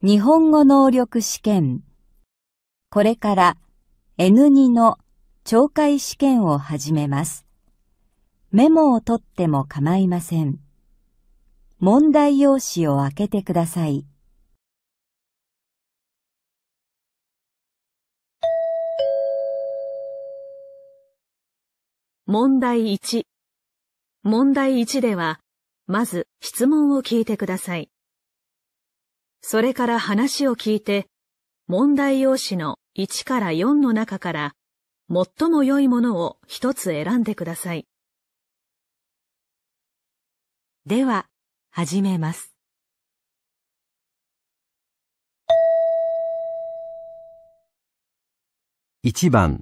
日本語能力試験。これから N2 の懲戒試験を始めます。メモを取っても構いません。問題用紙を開けてください。問題1。問題1では、まず質問を聞いてください。それから話を聞いて、問題用紙の1から4の中から、最も良いものを一つ選んでください。では、始めます。1番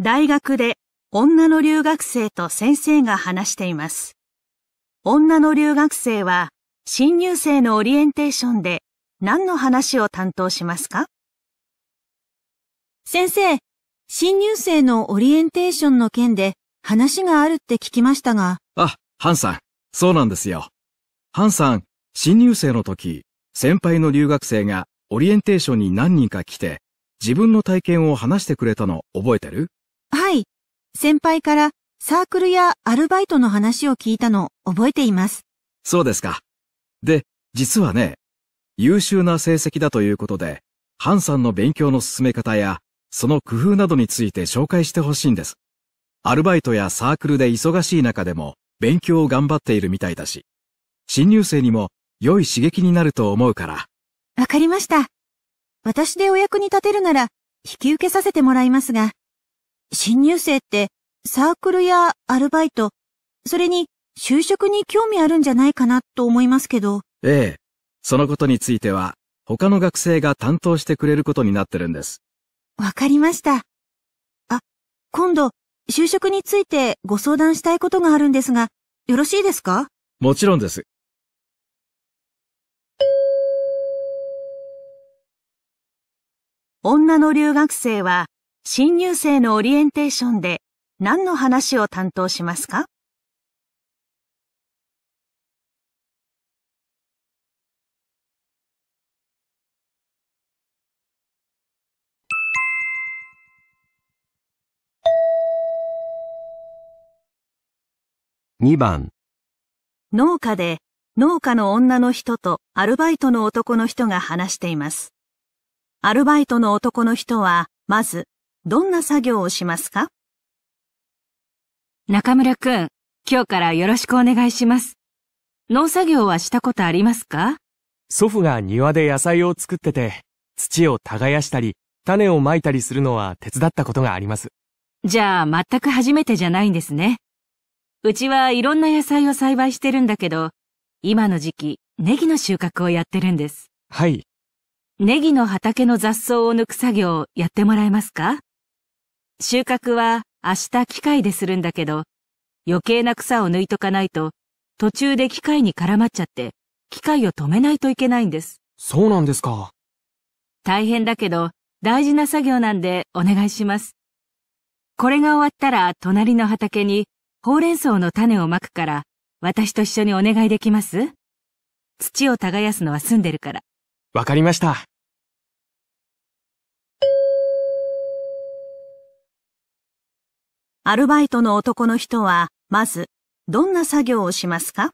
大学で女の留学生と先生が話しています。女の留学生は新入生のオリエンテーションで何の話を担当しますか先生、新入生のオリエンテーションの件で話があるって聞きましたが。あ、ハンさん、そうなんですよ。ハンさん、新入生の時、先輩の留学生がオリエンテーションに何人か来て、自分の体験を話してくれたの覚えてるはい。先輩からサークルやアルバイトの話を聞いたの覚えています。そうですか。で、実はね、優秀な成績だということで、ハンさんの勉強の進め方や、その工夫などについて紹介してほしいんです。アルバイトやサークルで忙しい中でも、勉強を頑張っているみたいだし、新入生にも良い刺激になると思うから。わかりました。私でお役に立てるなら、引き受けさせてもらいますが、新入生って、サークルやアルバイト、それに就職に興味あるんじゃないかなと思いますけど。ええ。そのことについては、他の学生が担当してくれることになってるんです。わかりました。あ、今度、就職についてご相談したいことがあるんですが、よろしいですかもちろんです。女の留学生は、新入生のオリエンテーションで何の話を担当しますか2番農家で農家の女の人とアルバイトの男の人が話しています。アルバイトの男の人は、まず、どんな作業をしますか中村くん、今日からよろしくお願いします。農作業はしたことありますか祖父が庭で野菜を作ってて、土を耕したり、種をまいたりするのは手伝ったことがあります。じゃあ、全く初めてじゃないんですね。うちはいろんな野菜を栽培してるんだけど、今の時期、ネギの収穫をやってるんです。はい。ネギの畑の雑草を抜く作業やってもらえますか収穫は明日機械でするんだけど、余計な草を抜いとかないと、途中で機械に絡まっちゃって、機械を止めないといけないんです。そうなんですか。大変だけど、大事な作業なんでお願いします。これが終わったら隣の畑にほうれん草の種をまくから、私と一緒にお願いできます土を耕すのは済んでるから。わかりました。アルバイトの男の人は、まず、どんな作業をしますか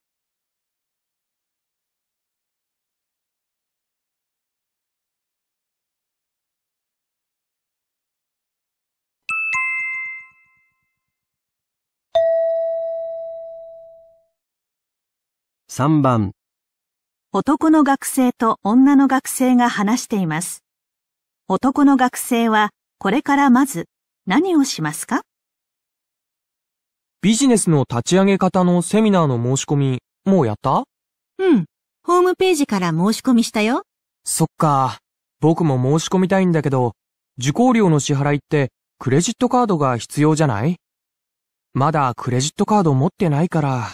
3番男の学生と女の学生が話しています。男の学生はこれからまず何をしますかビジネスの立ち上げ方のセミナーの申し込み、もうやったうん。ホームページから申し込みしたよ。そっか。僕も申し込みたいんだけど、受講料の支払いってクレジットカードが必要じゃないまだクレジットカード持ってないから。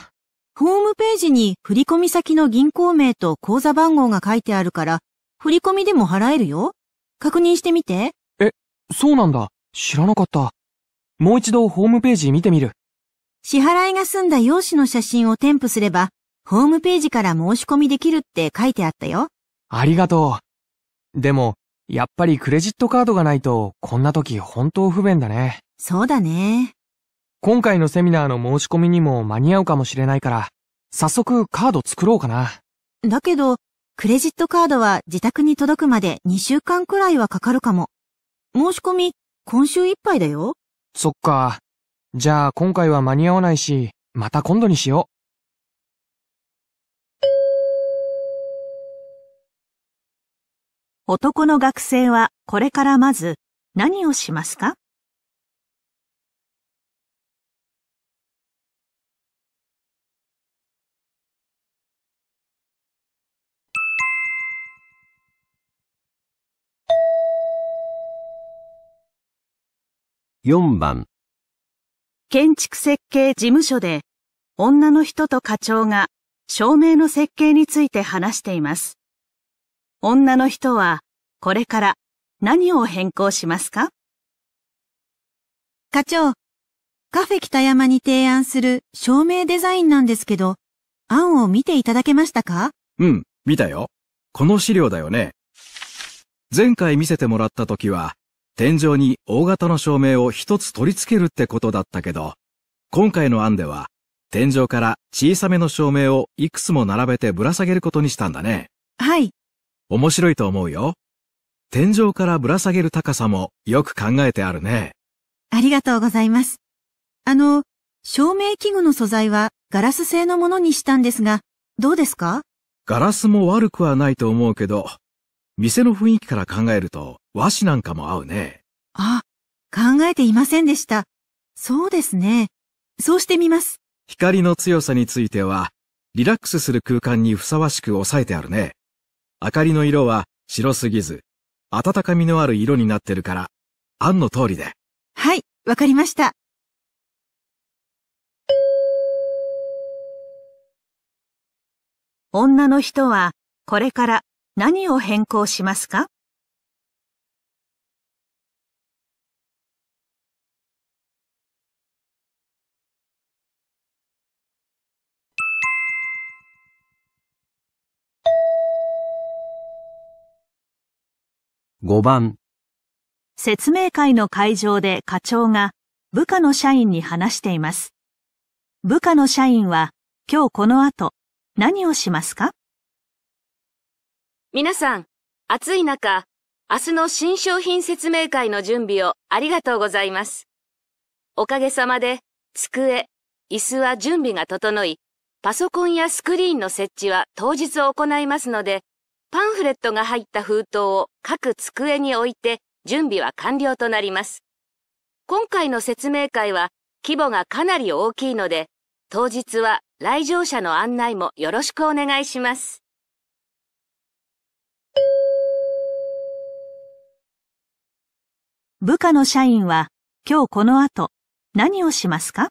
ホームページに振込先の銀行名と口座番号が書いてあるから、振込でも払えるよ。確認してみて。え、そうなんだ。知らなかった。もう一度ホームページ見てみる。支払いが済んだ用紙の写真を添付すれば、ホームページから申し込みできるって書いてあったよ。ありがとう。でも、やっぱりクレジットカードがないと、こんな時本当不便だね。そうだね。今回のセミナーの申し込みにも間に合うかもしれないから、早速カード作ろうかな。だけど、クレジットカードは自宅に届くまで2週間くらいはかかるかも。申し込み、今週いっぱいだよ。そっか。じゃあ今回は間に合わないし、また今度にしよう。男の学生はこれからまず何をしますか4番建築設計事務所で女の人と課長が照明の設計について話しています。女の人はこれから何を変更しますか課長、カフェ北山に提案する照明デザインなんですけど、案を見ていただけましたかうん、見たよ。この資料だよね。前回見せてもらった時は、天井に大型の照明を一つ取り付けるってことだったけど、今回の案では、天井から小さめの照明をいくつも並べてぶら下げることにしたんだね。はい。面白いと思うよ。天井からぶら下げる高さもよく考えてあるね。ありがとうございます。あの、照明器具の素材はガラス製のものにしたんですが、どうですかガラスも悪くはないと思うけど、店の雰囲気から考えると、和紙なんかも合うね。あ、考えていませんでした。そうですね。そうしてみます。光の強さについては、リラックスする空間にふさわしく抑えてあるね。明かりの色は白すぎず、温かみのある色になってるから、案の通りで。はい、わかりました。女の人はこれから何を変更しますか5番説明会の会場で課長が部下の社員に話しています。部下の社員は今日この後何をしますか皆さん、暑い中、明日の新商品説明会の準備をありがとうございます。おかげさまで、机、椅子は準備が整い、パソコンやスクリーンの設置は当日行いますので、パンフレットが入った封筒を各机に置いて準備は完了となります。今回の説明会は規模がかなり大きいので、当日は来場者の案内もよろしくお願いします。部下の社員は今日この後何をしますか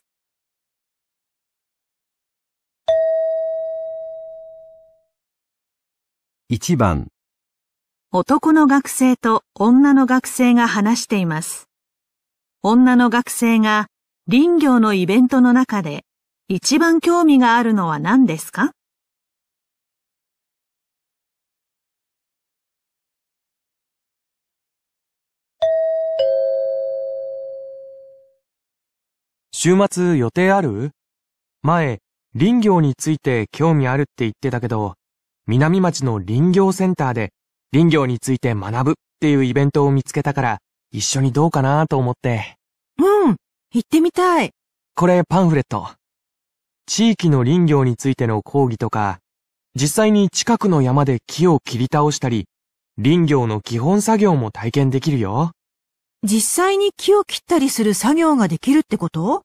1番男の学生と女の学生が話しています。女の学生が林業のイベントの中で一番興味があるのは何ですか週末予定ある前、林業について興味あるって言ってたけど、南町の林業センターで林業について学ぶっていうイベントを見つけたから、一緒にどうかなと思って。うん、行ってみたい。これパンフレット。地域の林業についての講義とか、実際に近くの山で木を切り倒したり、林業の基本作業も体験できるよ。実際に木を切ったりする作業ができるってこと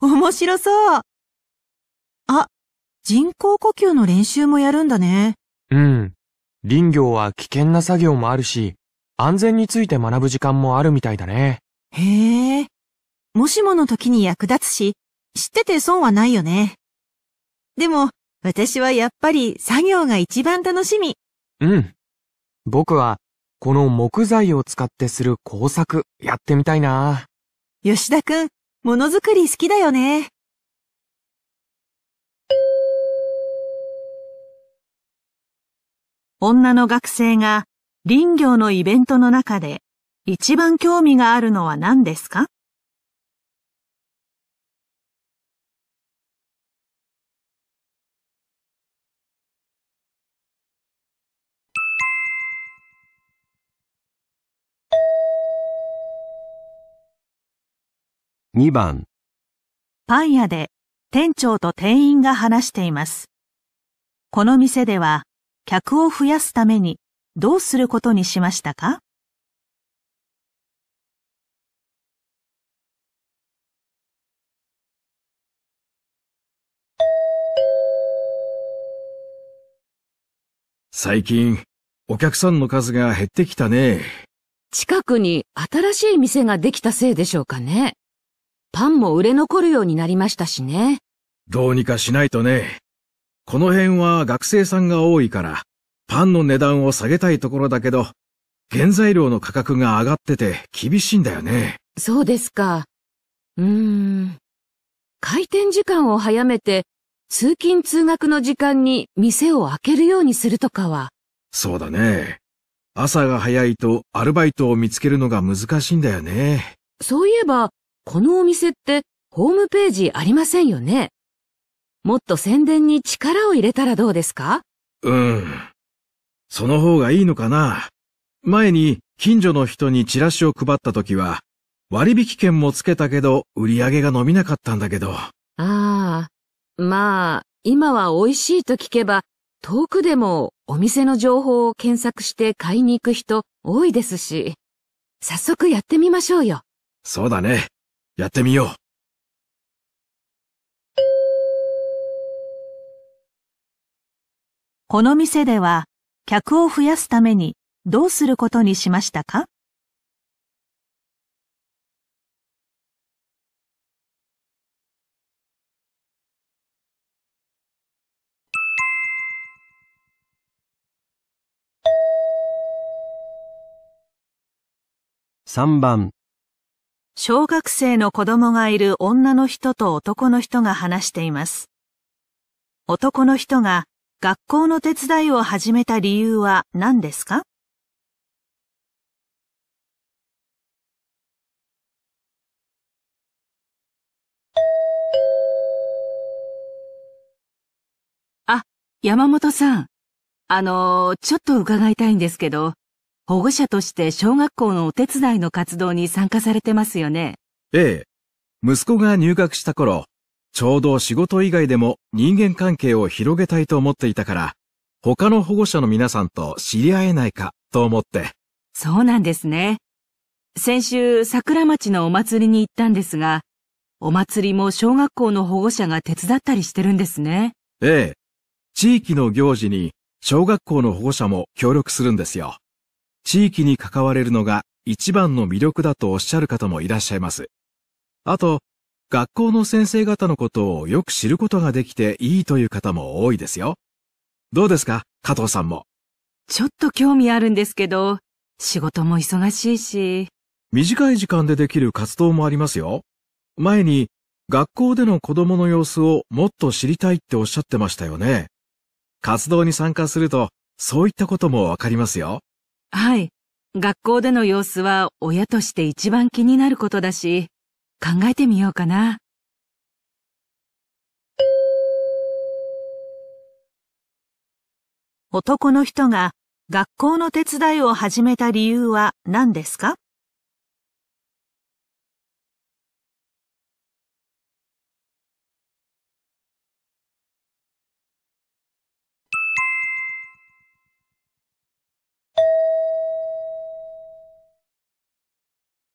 面白そう。人工呼吸の練習もやるんだね。うん。林業は危険な作業もあるし、安全について学ぶ時間もあるみたいだね。へえ。もしもの時に役立つし、知ってて損はないよね。でも、私はやっぱり作業が一番楽しみ。うん。僕は、この木材を使ってする工作、やってみたいな。吉田くん、ものづくり好きだよね。女の学生が林業のイベントの中で一番興味があるのは何ですか2番パン屋で店長と店員が話しています。この店では客を増やすためにどうすることにしましたか最近、お客さんの数が減ってきたね。近くに新しい店ができたせいでしょうかね。パンも売れ残るようになりましたしね。どうにかしないとね。この辺は学生さんが多いから、パンの値段を下げたいところだけど、原材料の価格が上がってて厳しいんだよね。そうですか。うーん。開店時間を早めて、通勤通学の時間に店を開けるようにするとかは。そうだね。朝が早いとアルバイトを見つけるのが難しいんだよね。そういえば、このお店ってホームページありませんよね。もっと宣伝に力を入れたらどうですかうん。その方がいいのかな。前に近所の人にチラシを配った時は、割引券もつけたけど、売り上げが伸びなかったんだけど。ああ、まあ、今は美味しいと聞けば、遠くでもお店の情報を検索して買いに行く人多いですし、早速やってみましょうよ。そうだね。やってみよう。この店では客を増やすためにどうすることにしましたか3番小学生の子供がいる女の人と男の人が話しています。男の人が学校の手伝いを始めた理由は何ですかあ、山本さん。あの、ちょっと伺いたいんですけど、保護者として小学校のお手伝いの活動に参加されてますよね。ええ。息子が入学した頃、ちょうど仕事以外でも人間関係を広げたいと思っていたから、他の保護者の皆さんと知り合えないかと思って。そうなんですね。先週桜町のお祭りに行ったんですが、お祭りも小学校の保護者が手伝ったりしてるんですね。ええ。地域の行事に小学校の保護者も協力するんですよ。地域に関われるのが一番の魅力だとおっしゃる方もいらっしゃいます。あと、学校の先生方のことをよく知ることができていいという方も多いですよ。どうですか加藤さんも。ちょっと興味あるんですけど、仕事も忙しいし。短い時間でできる活動もありますよ。前に、学校での子供の様子をもっと知りたいっておっしゃってましたよね。活動に参加すると、そういったこともわかりますよ。はい。学校での様子は親として一番気になることだし、考えてみようかな。男の人が学校の手伝いを始めた理由は何ですか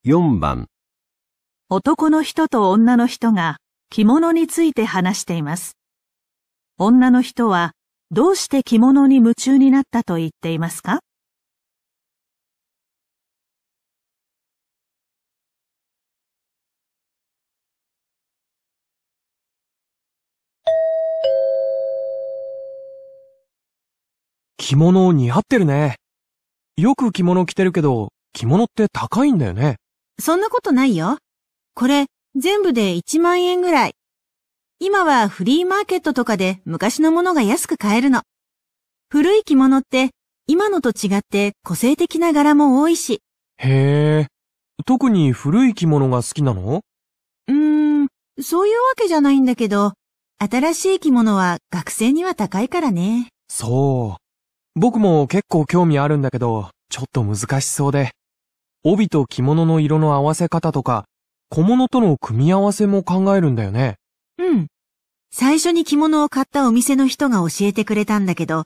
4番男の人と女の人が着物について話しています。女の人はどうして着物に夢中になったと言っていますか着物似合ってるね。よく着物着てるけど、着物って高いんだよね。そんなことないよ。これ全部で1万円ぐらい。今はフリーマーケットとかで昔のものが安く買えるの。古い着物って今のと違って個性的な柄も多いし。へえ。特に古い着物が好きなのうーん、そういうわけじゃないんだけど、新しい着物は学生には高いからね。そう。僕も結構興味あるんだけど、ちょっと難しそうで。帯と着物の色の合わせ方とか、小物との組み合わせも考えるんだよね。うん。最初に着物を買ったお店の人が教えてくれたんだけど、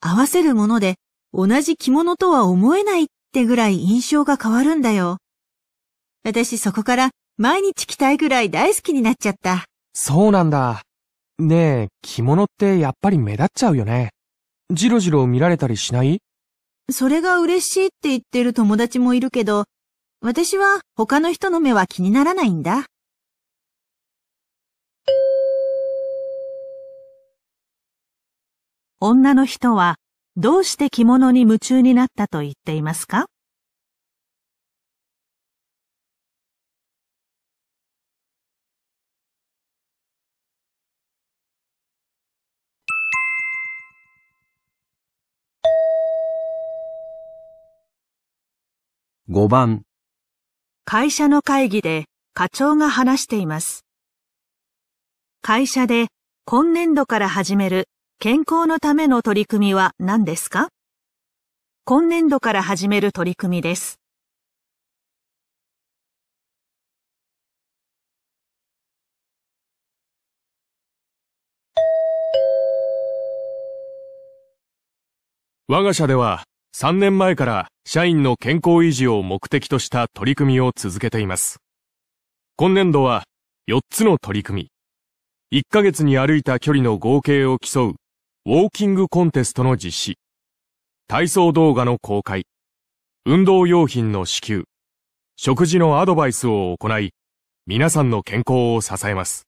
合わせるもので同じ着物とは思えないってぐらい印象が変わるんだよ。私そこから毎日着たいぐらい大好きになっちゃった。そうなんだ。ねえ、着物ってやっぱり目立っちゃうよね。じろじろ見られたりしないそれが嬉しいって言ってる友達もいるけど、私は他の人の目は気にならないんだ。女の人はどうして着物に夢中になったと言っていますか5番会社の会議で課長が話しています。会社で今年度から始める健康のための取り組みは何ですか今年度から始める取り組みです。我が社では3年前から社員の健康維持を目的とした取り組みを続けています。今年度は4つの取り組み、1ヶ月に歩いた距離の合計を競うウォーキングコンテストの実施、体操動画の公開、運動用品の支給、食事のアドバイスを行い、皆さんの健康を支えます。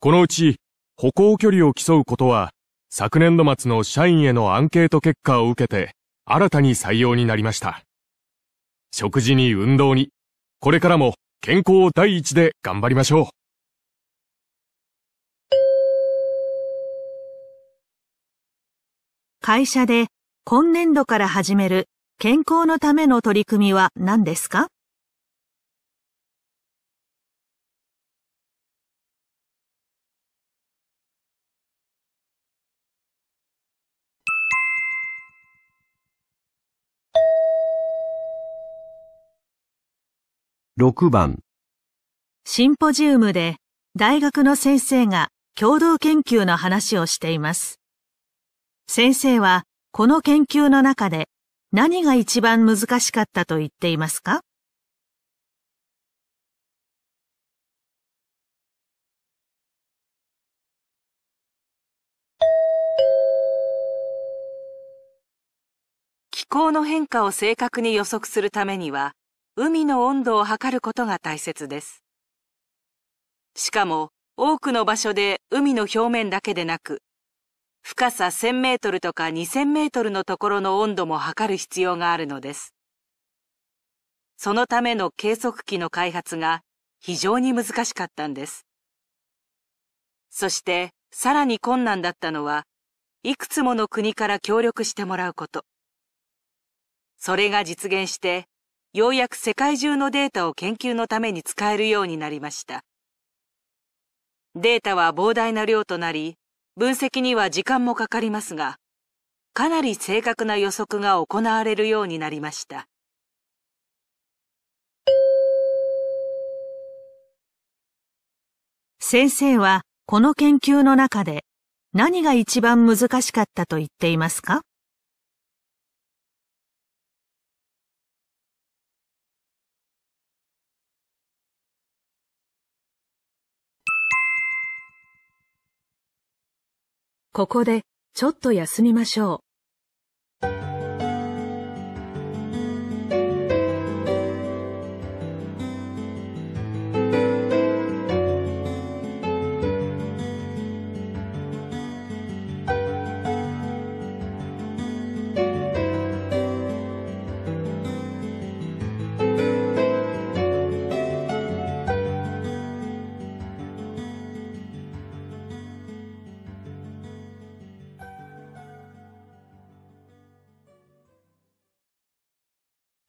このうち歩行距離を競うことは昨年度末の社員へのアンケート結果を受けて、新たに採用になりました。食事に運動に、これからも健康第一で頑張りましょう。会社で今年度から始める健康のための取り組みは何ですか6番シンポジウムで大学の先生が共同研究の話をしています。先生はこの研究の中で何が一番難しかったと言っていますか気候の変化を正確に予測するためには海の温度を測ることが大切です。しかも、多くの場所で海の表面だけでなく、深さ1000メートルとか2000メートルのところの温度も測る必要があるのです。そのための計測器の開発が非常に難しかったんです。そしてさらに困難だったのは、いくつもの国から協力してもらうこと。それが実現してようやく世界中のデータを研究のために使えるようになりました。データは膨大な量となり、分析には時間もかかりますが、かなり正確な予測が行われるようになりました。先生はこの研究の中で何が一番難しかったと言っていますかここで、ちょっと休みましょう。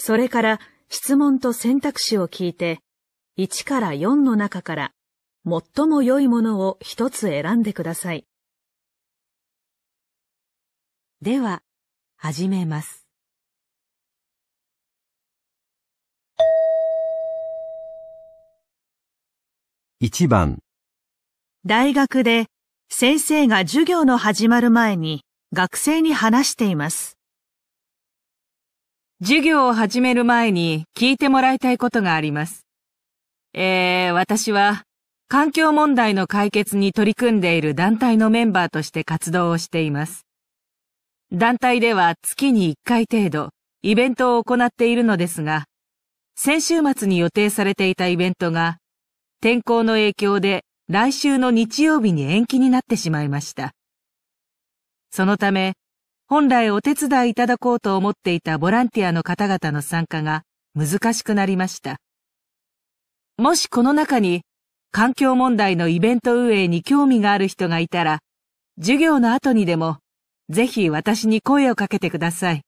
それから質問と選択肢を聞いて、1から4の中から最も良いものを一つ選んでください。では、始めます。1番大学で先生が授業の始まる前に学生に話しています。授業を始める前に聞いてもらいたいことがあります。えー、私は環境問題の解決に取り組んでいる団体のメンバーとして活動をしています。団体では月に1回程度イベントを行っているのですが、先週末に予定されていたイベントが天候の影響で来週の日曜日に延期になってしまいました。そのため、本来お手伝いいただこうと思っていたボランティアの方々の参加が難しくなりました。もしこの中に環境問題のイベント運営に興味がある人がいたら、授業の後にでもぜひ私に声をかけてください。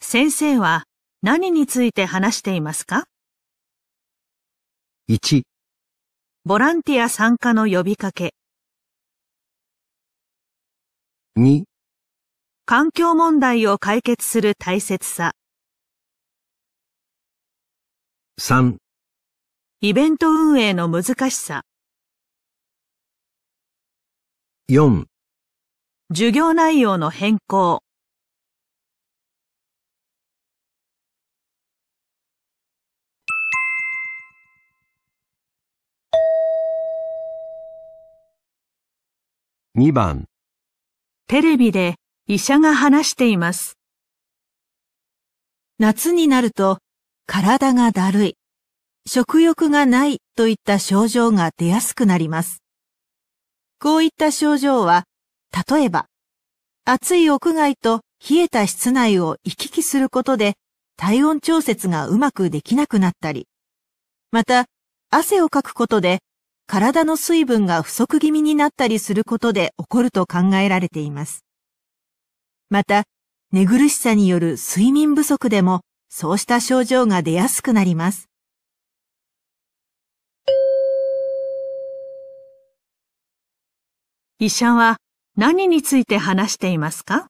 先生は何について話していますか 1, ボランティア参加の呼びかけ。2環境問題を解決する大切さ。3イベント運営の難しさ。4授業内容の変更。2番テレビで医者が話しています。夏になると体がだるい、食欲がないといった症状が出やすくなります。こういった症状は、例えば、暑い屋外と冷えた室内を行き来することで体温調節がうまくできなくなったり、また、汗をかくことで体の水分が不足気味になったりすることで起こると考えられています。また、寝苦しさによる睡眠不足でもそうした症状が出やすくなります。医者は何について話していますか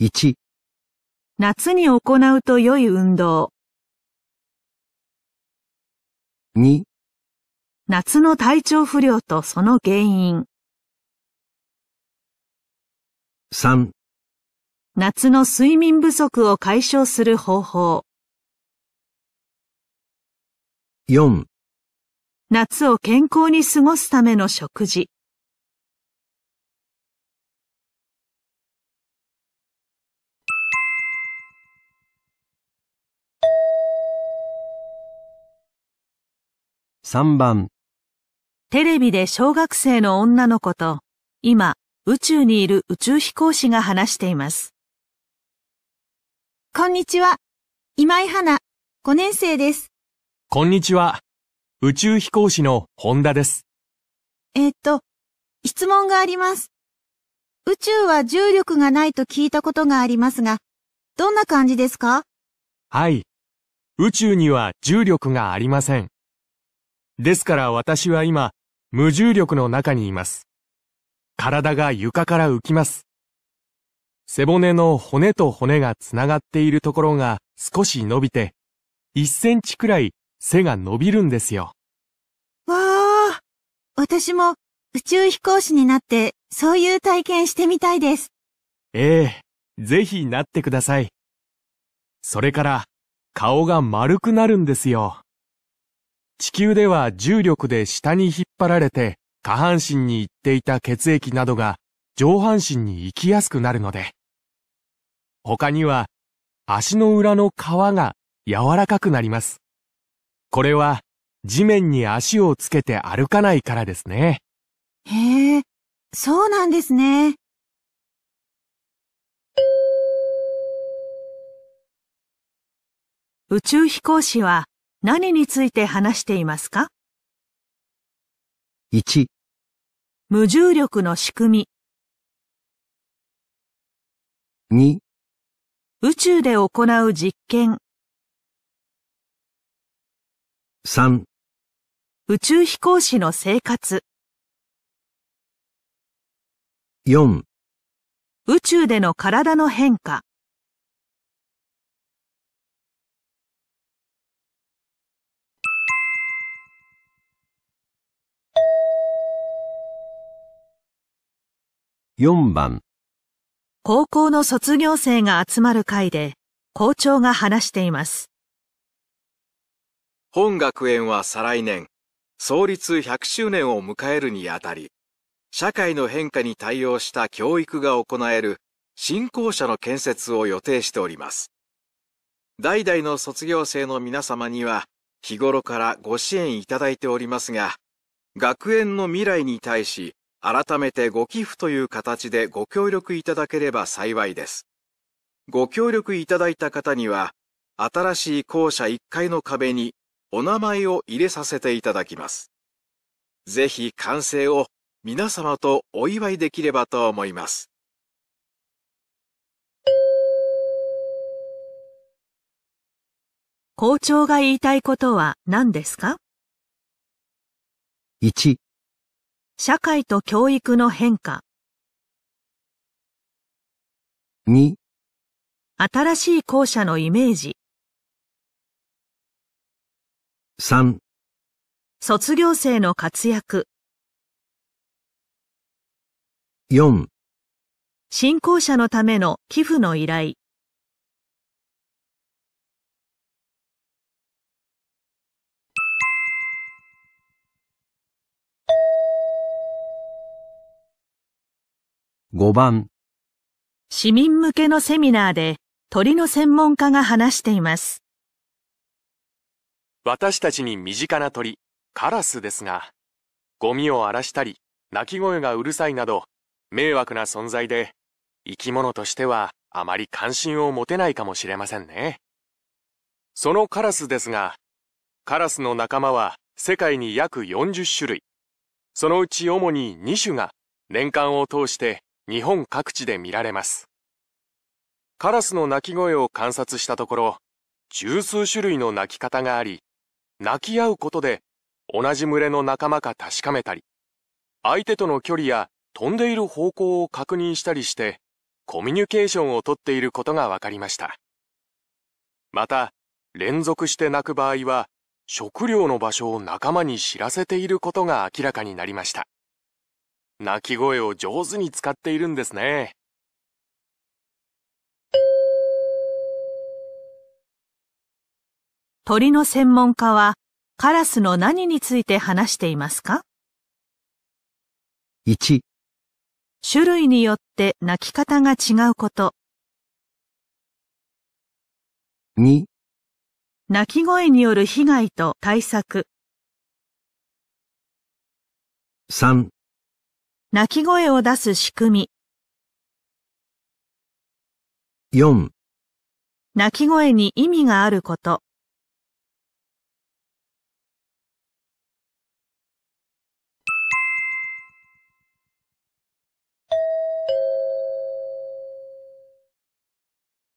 ?1 夏に行うと良い運動2夏の体調不良とその原因。3夏の睡眠不足を解消する方法。4夏を健康に過ごすための食事。3番テレビで小学生の女の子と、今、宇宙にいる宇宙飛行士が話しています。こんにちは。今井花、5年生です。こんにちは。宇宙飛行士の本田です。えっと、質問があります。宇宙は重力がないと聞いたことがありますが、どんな感じですかはい。宇宙には重力がありません。ですから私は今、無重力の中にいます。体が床から浮きます。背骨の骨と骨がつながっているところが少し伸びて、1センチくらい背が伸びるんですよ。わあ、私も宇宙飛行士になってそういう体験してみたいです。ええ、ぜひなってください。それから顔が丸くなるんですよ。地球では重力で下に引っ張られて下半身に行っていた血液などが上半身に行きやすくなるので。他には足の裏の皮が柔らかくなります。これは地面に足をつけて歩かないからですね。へえ、そうなんですね。宇宙飛行士は何について話していますか ?1、無重力の仕組み。2、宇宙で行う実験。3、宇宙飛行士の生活。4、宇宙での体の変化。4番高校の卒業生が集まる会で校長が話しています。本学園は再来年、創立100周年を迎えるにあたり、社会の変化に対応した教育が行える新校舎の建設を予定しております。代々の卒業生の皆様には日頃からご支援いただいておりますが、学園の未来に対し改めてご寄付という形でご協力いただければ幸いです。ご協力いただいた方には、新しい校舎1階の壁にお名前を入れさせていただきます。ぜひ完成を皆様とお祝いできればと思います。校長が言いたいことは何ですか ?1 社会と教育の変化。2新しい校舎のイメージ。3卒業生の活躍。4新校舎のための寄付の依頼。5番市民向けのセミナーで鳥の専門家が話しています。私たちに身近な鳥、カラスですが、ゴミを荒らしたり、鳴き声がうるさいなど、迷惑な存在で、生き物としてはあまり関心を持てないかもしれませんね。そのカラスですが、カラスの仲間は世界に約40種類。そのうち主に2種が年間を通して日本各地で見られます。カラスの鳴き声を観察したところ、十数種類の鳴き方があり、鳴き合うことで同じ群れの仲間か確かめたり、相手との距離や飛んでいる方向を確認したりして、コミュニケーションをとっていることが分かりました。また、連続して鳴く場合は、食料の場所を仲間に知らせていることが明らかになりました。鳴き声を上手に使っているんですね。鳥の専門家はカラスの何について話していますか ?1 種類によって鳴き方が違うこと2鳴き声による被害と対策3鳴き声を出す仕組み。4鳴き声に意味があること。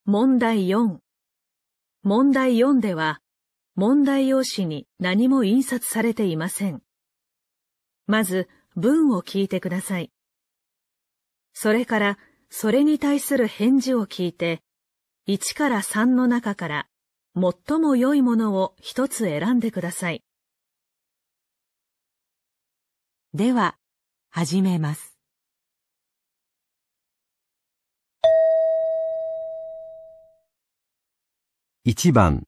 問題4問題4では問題用紙に何も印刷されていません。まず、文を聞いてください。それから、それに対する返事を聞いて、1から3の中から、最も良いものを一つ選んでください。では、始めます。1番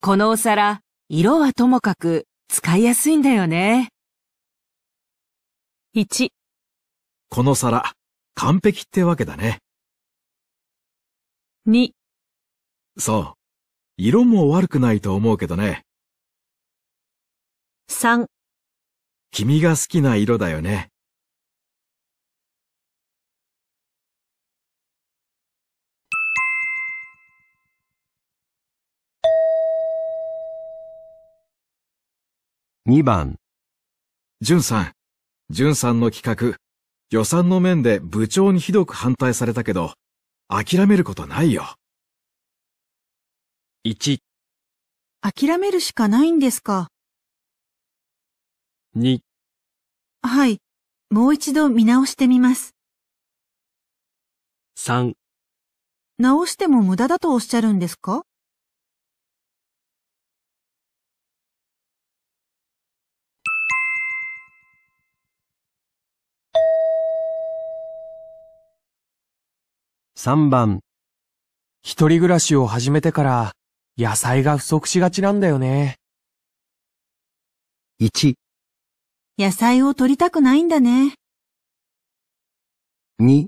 このお皿、色はともかく使いやすいんだよね。1この皿、完璧ってわけだね。2そう。色も悪くないと思うけどね。3君が好きな色だよね。2番。じゅんさん、淳さんの企画、予算の面で部長にひどく反対されたけど、諦めることないよ。1、諦めるしかないんですか2、はい、もう一度見直してみます。3、直しても無駄だとおっしゃるんですか3番。一人暮らしを始めてから野菜が不足しがちなんだよね。1、野菜を取りたくないんだね。2、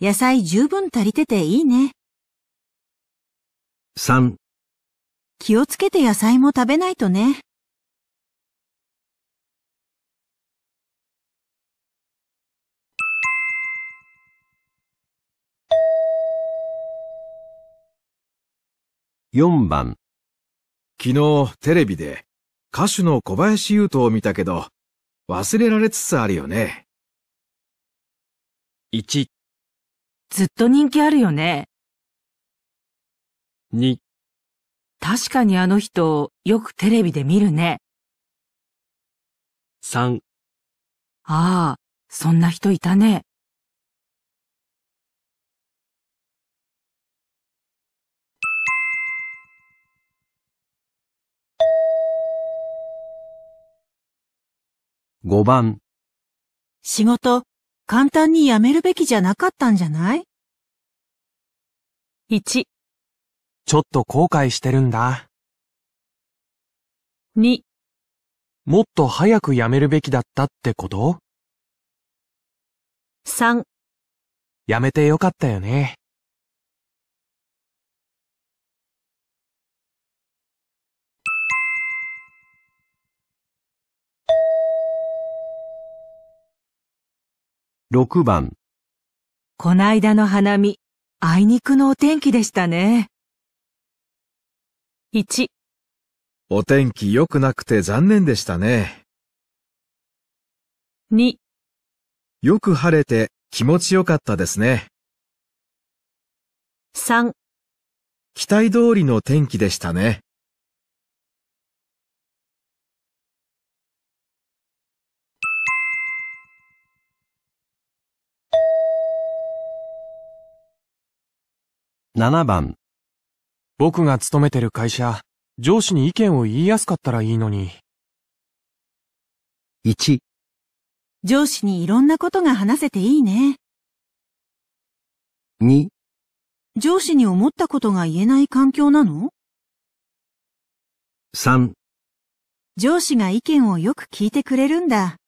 野菜十分足りてていいね。3、気をつけて野菜も食べないとね。4番。昨日テレビで歌手の小林優斗を見たけど忘れられつつあるよね。1、ずっと人気あるよね。2、確かにあの人よくテレビで見るね。3、ああ、そんな人いたね。5番。仕事、簡単に辞めるべきじゃなかったんじゃない ?1。ちょっと後悔してるんだ。2。もっと早く辞めるべきだったってこと ?3。辞めてよかったよね。6番こないだの花見、あいにくのお天気でしたね。1お天気良くなくて残念でしたね。2よく晴れて気持ち良かったですね。3期待通りの天気でしたね。7番僕が勤めてる会社、上司に意見を言いやすかったらいいのに。1上司にいろんなことが話せていいね。2上司に思ったことが言えない環境なの ?3 上司が意見をよく聞いてくれるんだ。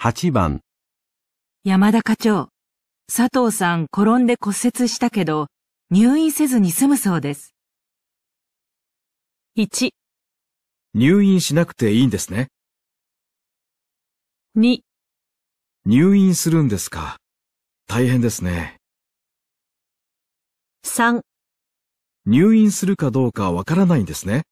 8番山田課長、佐藤さん転んで骨折したけど、入院せずに済むそうです。1入院しなくていいんですね。2入院するんですか。大変ですね。3入院するかどうかわからないんですね。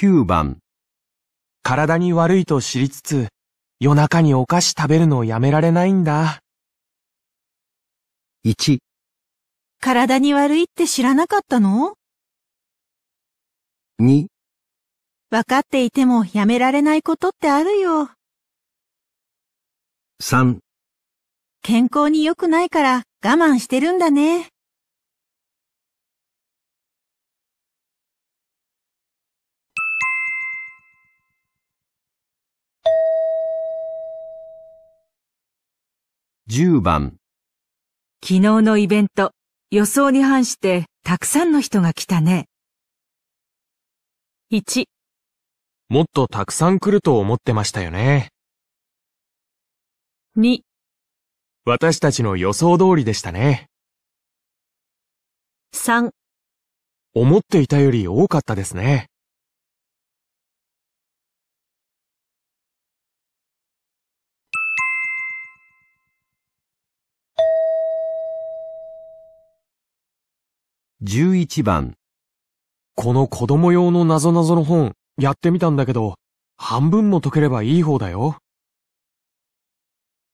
9番体に悪いと知りつつ、夜中にお菓子食べるのをやめられないんだ。1体に悪いって知らなかったの ?2 分かっていてもやめられないことってあるよ。3健康に良くないから我慢してるんだね。10番昨日のイベント、予想に反してたくさんの人が来たね。1、もっとたくさん来ると思ってましたよね。2、私たちの予想通りでしたね。3、思っていたより多かったですね。11番。この子供用のなぞなぞの本、やってみたんだけど、半分も解ければいい方だよ。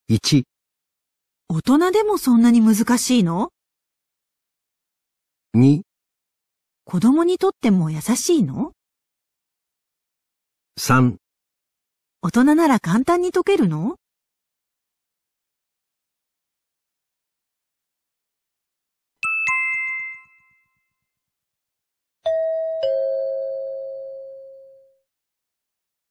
1、大人でもそんなに難しいの2、子供にとっても優しいの3、大人なら簡単に解けるの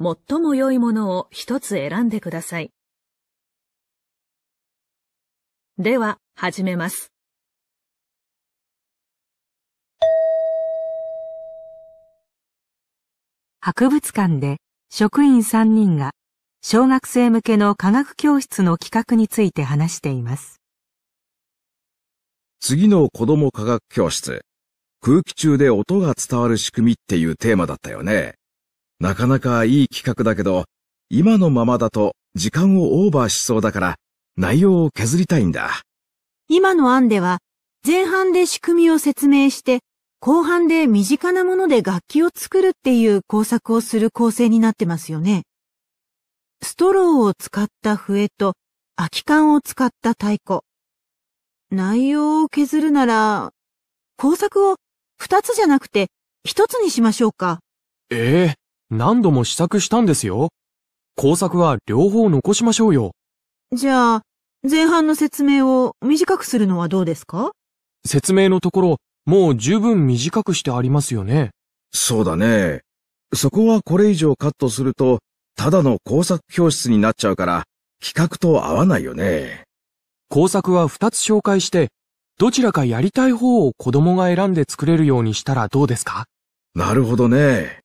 最も良いものを一つ選んでください。では、始めます。博物館で職員3人が小学生向けの科学教室の企画について話しています。次の子供科学教室、空気中で音が伝わる仕組みっていうテーマだったよね。なかなかいい企画だけど、今のままだと時間をオーバーしそうだから内容を削りたいんだ。今の案では前半で仕組みを説明して後半で身近なもので楽器を作るっていう工作をする構成になってますよね。ストローを使った笛と空き缶を使った太鼓。内容を削るなら、工作を二つじゃなくて一つにしましょうか。ええ何度も試作したんですよ。工作は両方残しましょうよ。じゃあ、前半の説明を短くするのはどうですか説明のところ、もう十分短くしてありますよね。そうだね。そこはこれ以上カットすると、ただの工作教室になっちゃうから、企画と合わないよね。工作は2つ紹介して、どちらかやりたい方を子供が選んで作れるようにしたらどうですかなるほどね。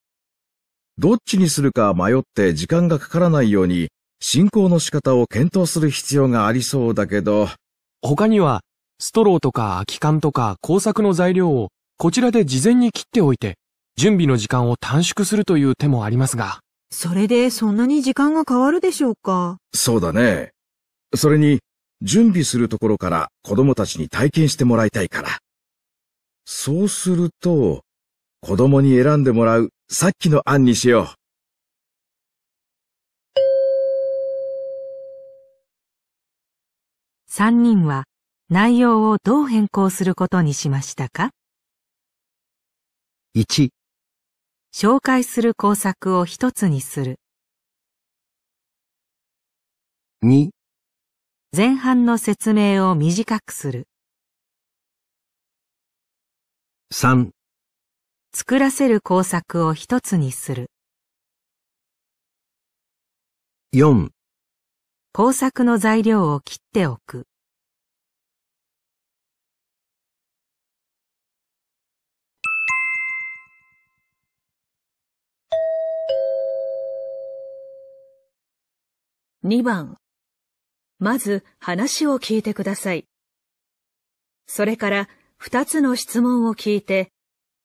どっちにするか迷って時間がかからないように、進行の仕方を検討する必要がありそうだけど。他には、ストローとか空き缶とか工作の材料をこちらで事前に切っておいて、準備の時間を短縮するという手もありますが。それでそんなに時間が変わるでしょうかそうだね。それに、準備するところから子供たちに体験してもらいたいから。そうすると、子供に選んでもらうさっきの案にしよう。三人は内容をどう変更することにしましたか ?1 紹介する工作を一つにする2前半の説明を短くする3作らせる工作を一つにする。4工作の材料を切っておく。2番。まず話を聞いてください。それから2つの質問を聞いて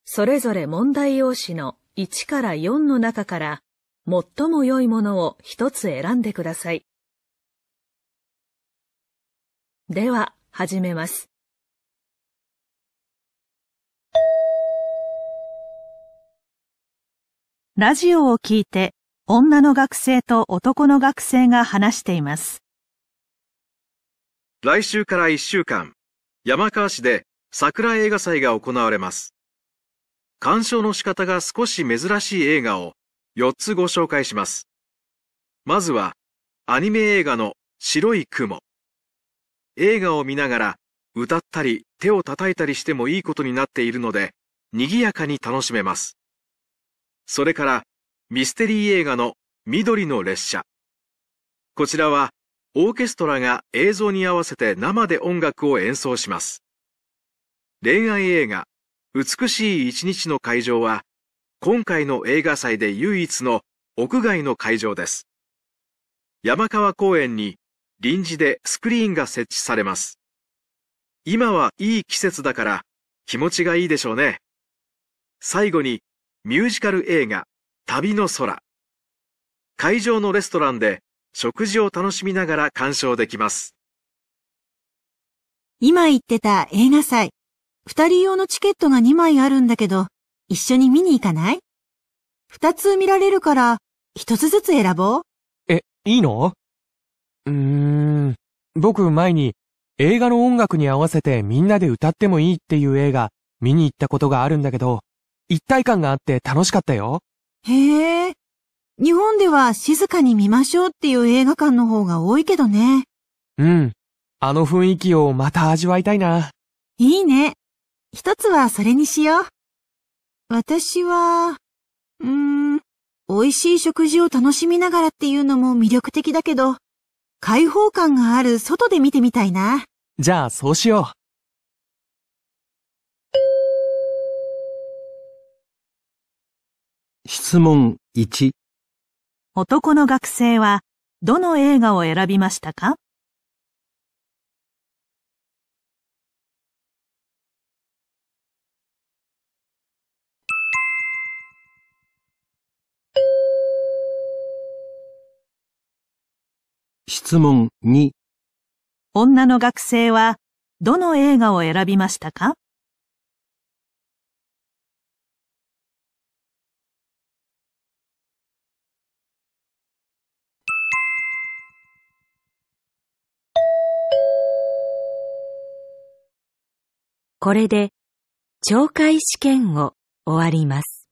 それぞれ問題用紙の1から4の中から最も良いものを一つ選んでください。では、始めます。ラジオを聞いて、女の学生と男の学生が話しています。来週から1週間、山川市で桜映画祭が行われます。鑑賞の仕方が少し珍しい映画を4つご紹介します。まずは、アニメ映画の白い雲。映画を見ながら歌ったり手を叩いたりしてもいいことになっているので、賑やかに楽しめます。それから、ミステリー映画の緑の列車。こちらは、オーケストラが映像に合わせて生で音楽を演奏します。恋愛映画、美しい一日の会場は、今回の映画祭で唯一の屋外の会場です。山川公園に臨時でスクリーンが設置されます。今はいい季節だから気持ちがいいでしょうね。最後にミュージカル映画旅の空。会場のレストランで食事を楽しみながら鑑賞できます。今言ってた映画祭。二人用のチケットが2枚あるんだけど、一緒に見に行かない二つ見られるから、一つずつ選ぼう。え、いいのうーん。僕前に映画の音楽に合わせてみんなで歌ってもいいっていう映画見に行ったことがあるんだけど、一体感があって楽しかったよ。へえ。日本では静かに見ましょうっていう映画館の方が多いけどね。うん。あの雰囲気をまた味わいたいな。いいね。一つはそれにしよう。私は、うーん、美味しい食事を楽しみながらっていうのも魅力的だけど、開放感がある外で見てみたいな。じゃあそうしよう。質問1男の学生はどの映画を選びましたか問2女の学生はどの映画を選びましたかこれで懲戒試験を終わります。